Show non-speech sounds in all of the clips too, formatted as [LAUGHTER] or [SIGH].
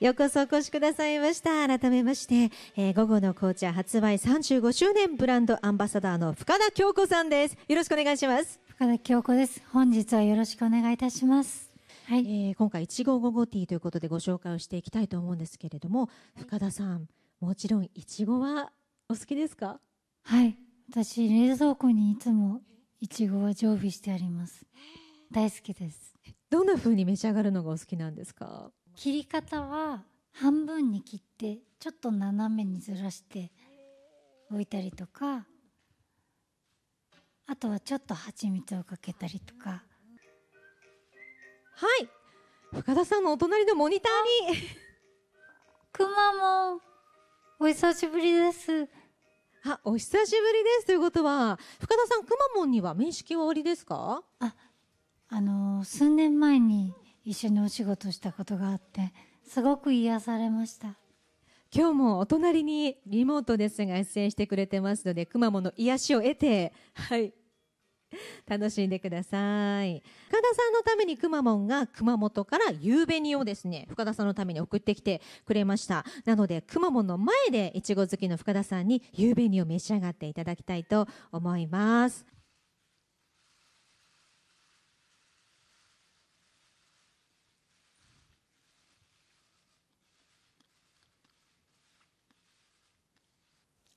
ようこそお越しくださいました。改めまして、えー、午後の紅茶発売35周年ブランドアンバサダーの深田京子さんです。よろしくお願いします。深田京子です。本日はよろしくお願いいたします。はい、えー、今回1555ティーということでご紹介をしていきたいと思うんですけれども、深田さん、もちろんいちごはお好きですか？はい、私冷蔵庫にいつもいちごは常備してあります。大好きです。どんな風に召し上がるのがお好きなんですか？切り方は半分に切ってちょっと斜めにずらして置いたりとかあとはちょっと蜂蜜をかけたりとかはい深田さんのお隣のモニターに [LAUGHS] くまモンお久しぶりですあお久しぶりですということは深田さんくまモンには面識はおありですかああのー数年前に一緒にお仕事したことがあってすごく癒されました今日もお隣にリモートですが出演してくれてますのでくまモンの癒しを得てはい楽しんでください深田さんのためにくまモンが熊本からゆうべにをですね深田さんのために送ってきてくれましたなのでくまモンの前でいちご好きの深田さんにゆうべにを召し上がっていただきたいと思います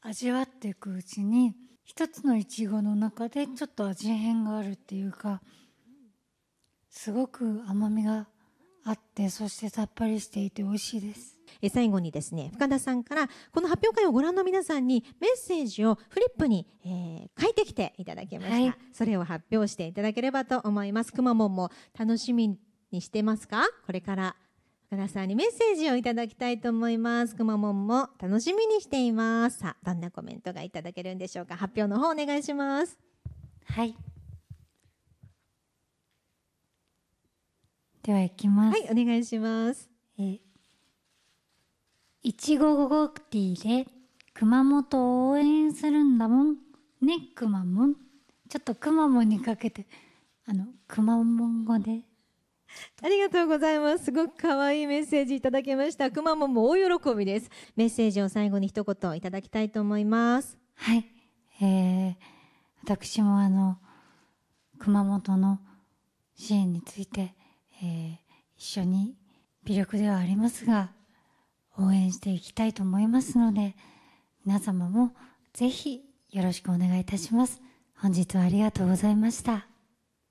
味わっていくうちに一つのいちごの中でちょっと味変があるっていうかすごく甘みがあってそしてさっぱりしていて美味しいですえ最後にですね深田さんからこの発表会をご覧の皆さんにメッセージをフリップに、えー、書いてきていただけました、はい、それを発表していただければと思いますくまモンも楽しみにしてますかこれからガラさんにメッセージをいただきたいと思います。くまモンも楽しみにしています。さあ、どんなコメントがいただけるんでしょうか。発表の方お願いします。はい。ではいきます。はい、お願いします。えいちごごくティーで熊本応援するんだもん。ね、くまモン。ちょっとくまモンにかけて、あの、くまモン語で [LAUGHS] ありがとうございます。すごく可愛いメッセージいただきました。くまもも大喜びです。メッセージを最後に一言いただきたいと思います。はい。えー、私もあの、熊本の支援について、えー、一緒に微力ではありますが、応援していきたいと思いますので、皆様もぜひよろしくお願いいたします。本日はありがとうございました。